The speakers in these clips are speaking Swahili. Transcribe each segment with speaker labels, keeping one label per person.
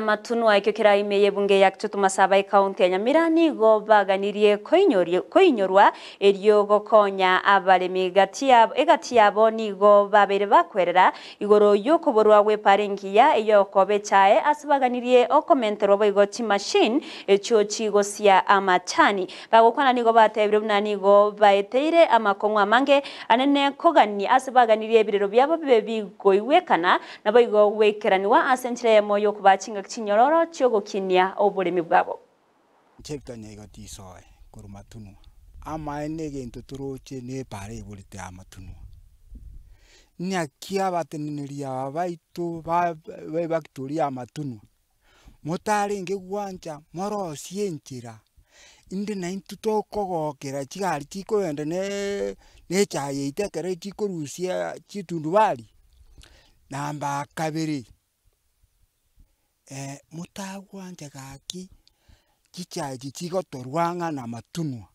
Speaker 1: matunu wa ikio ime yebunge ya masaba ya kaunti ya goba ganirie koinyorwa elio gokonya abaremi gatia egati yabo nigo babere bakwerera igoro yokoborwa gweparengia eyo kobechae asibaganirie okomenterwa igoti machine echo chigo cia amachani gagokwana nigo batebire buna nigo baeteire amakong'wa mange anene kogani asibaganirie ebirero biabo bibe bigoiwekana nabo igo gwekeraniwa ya moyo kuba bakinga kinyororo kyo oboremi bwabo bwabo
Speaker 2: cheptanya igatisoe kuru matunwa amae ne gintu turuche ne pare iburite amatunu matunwa ni aki abateneniria aba baitu be bakituria amatunwa mutari ngigwanja moro enchira indi na intu tokogokera chigari yende ne nechayeite ekero chikorusia chitundubari namba kabiri Eh, mutagwanje gaki kichaji chi chigotorwang'ana matunwa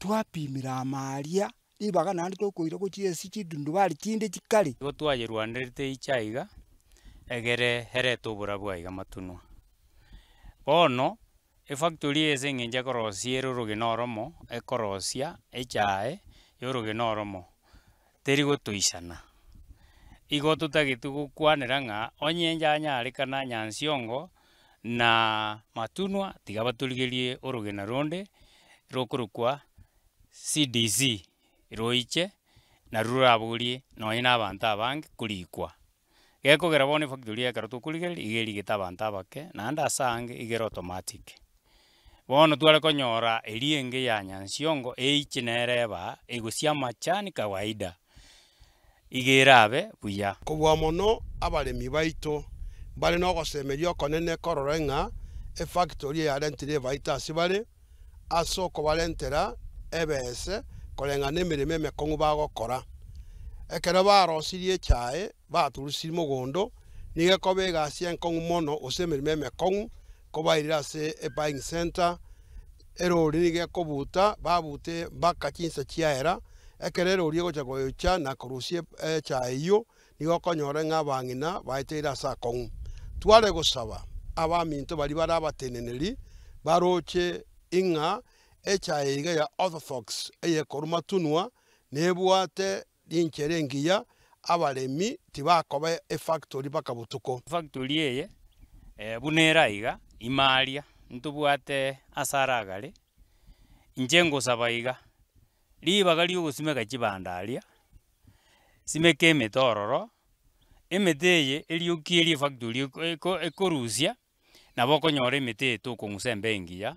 Speaker 2: twapimira ibaga nandi naende tokoira gochia e ase bali
Speaker 3: chinde chikare igo twayerwanderete ichaiga egere erete oborabu aiga matunwa bono efactory ase eng'encho ekorosia ere orogena oromo ekorosia echae ya orogena oromo teri igo tutagätu gå kwanä ng'a onye njanyaarä kana nyanciongo na matunwa tiga baturigerie urugina ronde rukurukwa CDC roiche na ruraburie nonye na abantu abange gera boni bono efactory ekero tokorigereria igeri igete abantu abake naende ase ange automatic bono tware konyora eri enge ya nyansiongo eiche nereba egusia machani kawaida igirabe buya
Speaker 4: kubwa mono abaremi baito bari no gocemeria okonene kororenga e factory ya rentire baita sibare asoko barentera ebese korenga ne mirime mekongu bagokora ekero barosirie chae baturusirie mugondo nigeko begasia enkongu mono ase emerimo emekong'u kobairera ase ebuying center erori nigekobuta babute mbaka chinsa chiaera ekerera orie gocha gocha na korusie echa eh, iyo nigo konyore ng'a bang'ina baeteire ase akong'u tware gosaba abaminto bari bare abateneneri baroche ing'a echae iga ya orthodox eye tunwa nebwate rinchere engiya abaremi tibakoba efactory baka botuko
Speaker 3: factory eye e, bunera iga imaria ntubwate asara agare inche ngosaba iga ribaga riogosimeka chibandaria simeke emete ororo emete eye eriokie rifactory ekorusia nabo okonyora emete eye tokong'usa embe engiya